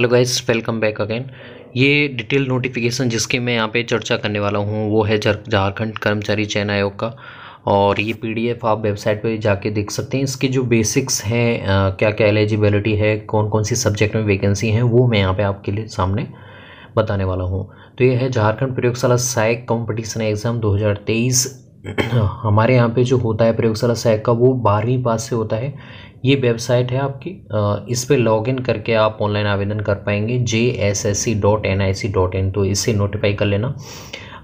hello guys welcome back again ये detail notification जिसके मैं यहाँ पे चर्चा करने वाला हूँ वो है झारखंड कर्मचारी चयन आयोग का और ये पीडीएफ आप वेबसाइट पे जाके देख सकते हैं इसके जो बेसिक्स हैं क्या क्या एलिजिबिलिटी है कौन कौन सी सब्जेक्ट में वैकेंसी हैं वो मैं यहाँ पे आपके लिए सामने बताने वाला हूँ तो ये है झारखंड प्रयोगशाला सहायक कॉम्पिटिशन एग्ज़ाम दो हमारे यहाँ पे जो होता है प्रयोगशाला सहायक का वो बारहवीं पास से होता है ये वेबसाइट है आपकी इस पर इन करके आप ऑनलाइन आवेदन कर पाएंगे J S S C dot N I C dot in तो इसे नोटिफाई कर लेना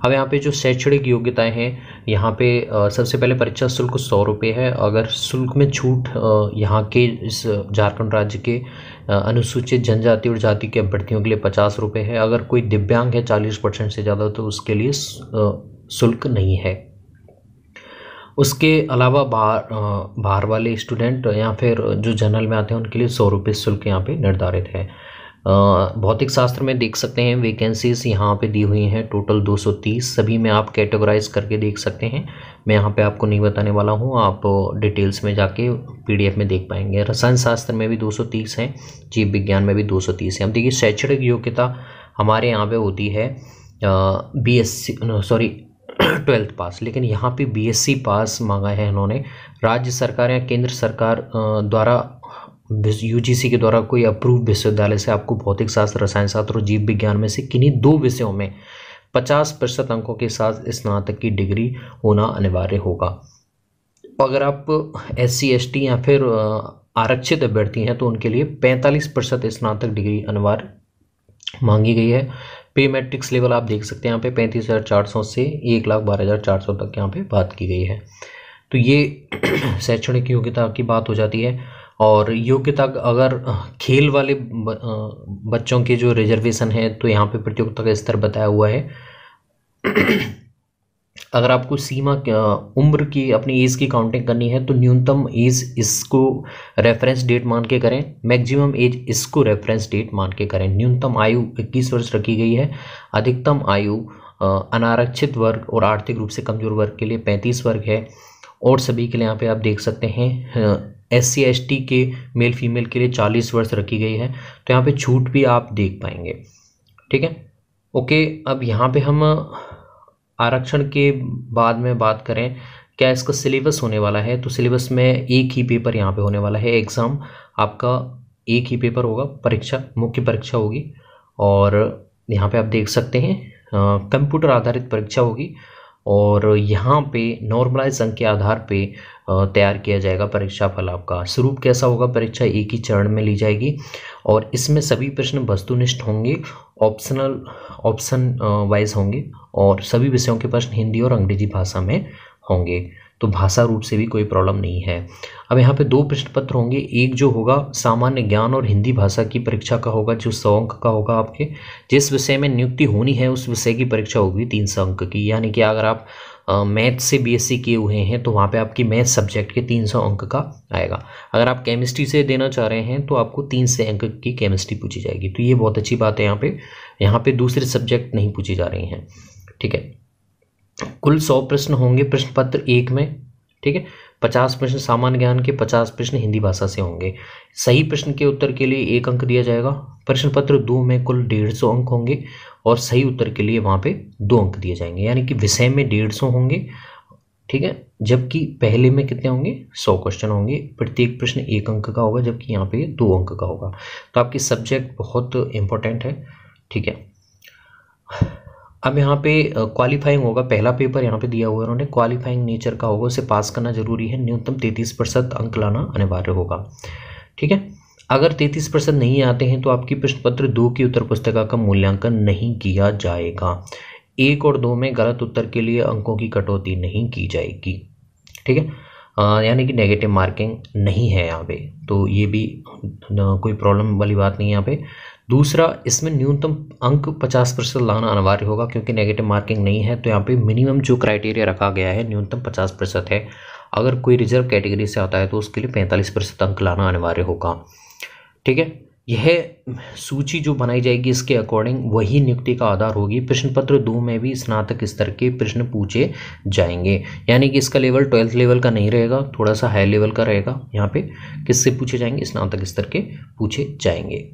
अब यहाँ पे जो शैक्षणिक योग्यताएं हैं यहाँ पे सबसे पहले परीक्षा शुल्क सौ रुपये है अगर शुल्क में छूट यहाँ के इस झारखंड राज्य के अनुसूचित जनजाति और जाति के अभ्यर्थियों के लिए पचास रुपये है अगर कोई दिव्यांग है चालीस परसेंट से ज़्यादा तो उसके लिए शुल्क नहीं है उसके अलावा बाहर बाहर वाले स्टूडेंट या फिर जो जनरल में आते हैं उनके लिए सौ रुपये शुल्क यहाँ पे निर्धारित है भौतिक शास्त्र में देख सकते हैं वैकेंसीज यहाँ पे दी हुई हैं टोटल 230 सभी में आप कैटेगराइज करके देख सकते हैं मैं यहाँ पे आपको नहीं बताने वाला हूँ आप डिटेल्स में जाके पीडीएफ में देख पाएंगे रसायन शास्त्र में भी 230 हैं जीव विज्ञान में भी 230 है अब देखिए शैक्षणिक योग्यता हमारे यहाँ पर होती है B S sorry twelfth pass लेकिन यहाँ पे बीएससी पास मांगा है इन्होंने राज्य सरकार या केंद्र सरकार द्वारा यूजीसी के द्वारा कोई अप्रूव विश्वविद्यालय से आपको भौतिक शास्त्र रसायन शास्त्र और जीव विज्ञान में से किन्हीं दो विषयों में पचास प्रतिशत अंकों के साथ स्नातक की डिग्री होना अनिवार्य होगा अगर आप एस सी या फिर आरक्षित अभ्यर्थी हैं तो उनके लिए पैंतालीस प्रतिशत स्नातक डिग्री अनिवार्य मांगी गई है पे मैट्रिक्स लेवल आप देख सकते हैं यहाँ पे पैंतीस हज़ार चार सौ से एक लाख बारह हज़ार चार सौ तक यहाँ पे बात की गई है तो ये शैक्षणिक योग्यता की बात हो जाती है और योग्यता अगर खेल वाले बच्चों के जो रिजर्वेशन है तो यहाँ पे प्रतियोगिता का स्तर बताया हुआ है अगर आपको सीमा उम्र की अपनी एज की काउंटिंग करनी है तो न्यूनतम एज इसको रेफरेंस डेट मान के करें मैक्सिमम एज इसको रेफरेंस डेट मान के करें न्यूनतम आयु 21 वर्ष रखी गई है अधिकतम आयु अनारक्षित वर्ग और आर्थिक रूप से कमजोर वर्ग के लिए 35 वर्ग है और सभी के लिए यहाँ पे आप देख सकते हैं एस सी एस टी के मेल फीमेल के लिए चालीस वर्ष रखी गई है तो यहाँ पर छूट भी आप देख पाएंगे ठीक है ओके अब यहाँ पर हम आरक्षण के बाद में बात करें क्या इसका सिलेबस होने वाला है तो सिलेबस में एक ही पेपर यहाँ पे होने वाला है एग्ज़ाम आपका एक ही पेपर होगा परीक्षा मुख्य परीक्षा होगी और यहाँ पे आप देख सकते हैं कंप्यूटर आधारित परीक्षा होगी और यहाँ पे नॉर्मलाइज अंक के आधार पे तैयार किया जाएगा परीक्षा फल आपका स्वरूप कैसा होगा परीक्षा एक ही चरण में ली जाएगी और इसमें सभी प्रश्न वस्तुनिष्ठ होंगे ऑप्शनल ऑप्शन वाइज होंगे और सभी विषयों के प्रश्न हिंदी और अंग्रेजी भाषा में होंगे तो भाषा रूप से भी कोई प्रॉब्लम नहीं है अब यहाँ पे दो प्रश्न पत्र होंगे एक जो होगा सामान्य ज्ञान और हिंदी भाषा की परीक्षा का होगा जो सौ अंक का होगा आपके जिस विषय में नियुक्ति होनी है उस विषय की परीक्षा होगी तीन सौ अंक की यानी कि अगर आप मैथ से बीएससी किए हुए हैं तो वहाँ पे आपकी मैथ सब्जेक्ट के 300 अंक का आएगा अगर आप केमिस्ट्री से देना चाह रहे हैं तो आपको तीन सौ अंक की केमिस्ट्री पूछी जाएगी तो ये बहुत अच्छी बात है यहाँ पे यहाँ पे दूसरे सब्जेक्ट नहीं पूछे जा रहे हैं ठीक है कुल सौ प्रश्न होंगे प्रश्न पत्र एक में ठीक है पचास प्रश्न सामान्य ज्ञान के पचास प्रश्न हिंदी भाषा से होंगे सही प्रश्न के उत्तर के लिए एक अंक दिया जाएगा प्रश्न पत्र दो में कुल डेढ़ सौ अंक होंगे और सही उत्तर के लिए वहाँ पे दो अंक दिए जाएंगे यानी कि विषय में डेढ़ सौ होंगे ठीक है जबकि पहले में कितने होंगे सौ क्वेश्चन होंगे प्रत्येक प्रश्न एक अंक का होगा जबकि यहाँ पे दो अंक का होगा तो आपकी सब्जेक्ट बहुत इंपॉर्टेंट है ठीक है अब यहाँ पे क्वालिफाइंग होगा पहला पेपर यहाँ पे दिया हुआ है उन्होंने क्वालिफाइंग नेचर का होगा उसे पास करना जरूरी है न्यूनतम तैंतीस प्रतिशत अंक लाना अनिवार्य होगा ठीक है अगर तैंतीस प्रतिशत नहीं आते हैं तो आपकी प्रश्न पत्र दो की उत्तर पुस्तिका का मूल्यांकन नहीं किया जाएगा एक और दो में गलत उत्तर के लिए अंकों की कटौती नहीं की जाएगी ठीक है यानी कि नेगेटिव मार्किंग नहीं है यहाँ पे तो ये भी कोई प्रॉब्लम वाली बात नहीं है यहाँ पे दूसरा इसमें न्यूनतम अंक 50 प्रतिशत लाना अनिवार्य होगा क्योंकि नेगेटिव मार्किंग नहीं है तो यहाँ पे मिनिमम जो क्राइटेरिया रखा गया है न्यूनतम 50 प्रतिशत है अगर कोई रिजर्व कैटेगरी से आता है तो उसके लिए 45 प्रतिशत अंक लाना अनिवार्य होगा ठीक है यह सूची जो बनाई जाएगी इसके अकॉर्डिंग वही नियुक्ति का आधार होगी प्रश्न पत्र दो में भी स्नातक स्तर के प्रश्न पूछे जाएंगे यानी कि इसका लेवल ट्वेल्थ लेवल का नहीं रहेगा थोड़ा सा हाई लेवल का रहेगा यहाँ पे किससे पूछे जाएंगे स्नातक स्तर के पूछे जाएंगे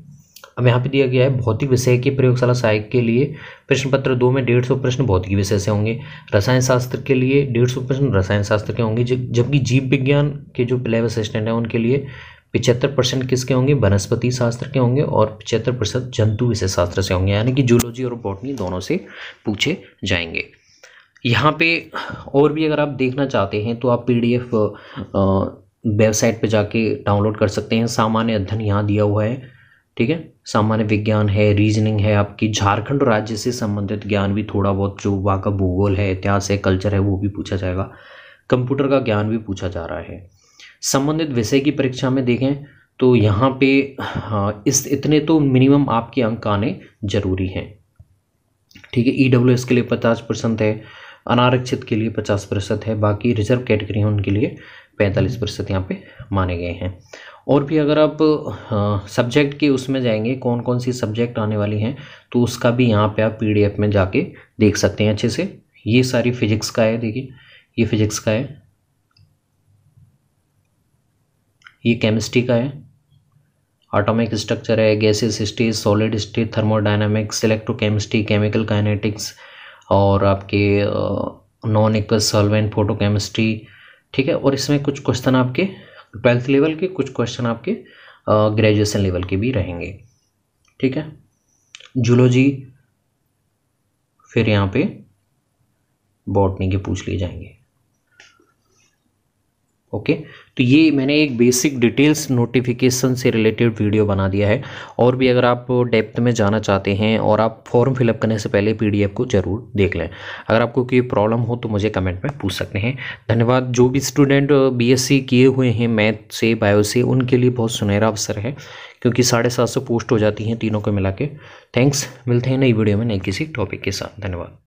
अब यहाँ पे दिया गया है भौतिक विषय के प्रयोगशाला सहायक के लिए प्रश्न पत्र दो में डेढ़ सौ प्रश्न भौतिक विषय से होंगे रसायन शास्त्र के लिए डेढ़ सौ प्रश्न रसायन शास्त्र के होंगे जबकि जीव विज्ञान के जो लैब असिस्टेंट हैं उनके लिए पिछहत्तर परसेंट किसके होंगे वनस्पति शास्त्र के होंगे और पिचहत्तर परसेंट जंतु विषय शास्त्र से होंगे यानी कि जूलॉजी और बॉटनी दोनों से पूछे जाएंगे यहाँ पे और भी अगर आप देखना चाहते हैं तो आप पीडीएफ वेबसाइट पे जाके डाउनलोड कर सकते हैं सामान्य अध्ययन यहाँ दिया हुआ है ठीक है सामान्य विज्ञान है रीजनिंग है आपकी झारखंड राज्य से संबंधित ज्ञान भी थोड़ा बहुत जो वहाँ का भूगोल है इतिहास है कल्चर है वो भी पूछा जाएगा कंप्यूटर का ज्ञान भी पूछा जा रहा है संबंधित विषय की परीक्षा में देखें तो यहाँ पे हाँ, इस इतने तो मिनिमम आपके अंक आने ज़रूरी हैं ठीक है ई डब्ल्यू एस के लिए पचास परसेंट है अनारक्षित के लिए पचास प्रतिशत है बाकी रिजर्व कैटेगरी उनके लिए पैंतालीस प्रतिशत यहाँ पे माने गए हैं और भी अगर आप सब्जेक्ट के उसमें जाएंगे कौन कौन सी सब्जेक्ट आने वाली हैं तो उसका भी यहाँ पे आप पीडीएफ में जाके देख सकते हैं अच्छे से ये सारी फिजिक्स का है देखिए ये फिजिक्स का है ये केमिस्ट्री का है ऑटोमिक स्ट्रक्चर है gases stage solid state thermodynamics electrochemistry chemical kinetics और आपके नॉन इक्वस सॉल्वेंट फोटोकेमिस्ट्री ठीक है और इसमें कुछ क्वेश्चन आपके ट्वेल्थ लेवल के कुछ क्वेश्चन आपके ग्रेजुएसन लेवल के भी रहेंगे ठीक है जूलॉजी फिर यहाँ पे बॉटनी के पूछ लिए जाएंगे ओके तो ये मैंने एक बेसिक डिटेल्स नोटिफिकेशन से रिलेटेड वीडियो बना दिया है और भी अगर आप डेप्थ में जाना चाहते हैं और आप फॉर्म फिलअप करने से पहले पी को ज़रूर देख लें अगर आपको कोई प्रॉब्लम हो तो मुझे कमेंट में पूछ सकते हैं धन्यवाद जो भी स्टूडेंट बी किए हुए हैं मैथ से बायो से उनके लिए बहुत सुनहरा अवसर है क्योंकि साढ़े सात सौ पोस्ट हो जाती हैं तीनों को मिला के थैंक्स मिलते हैं नई वीडियो में नए किसी टॉपिक के साथ धन्यवाद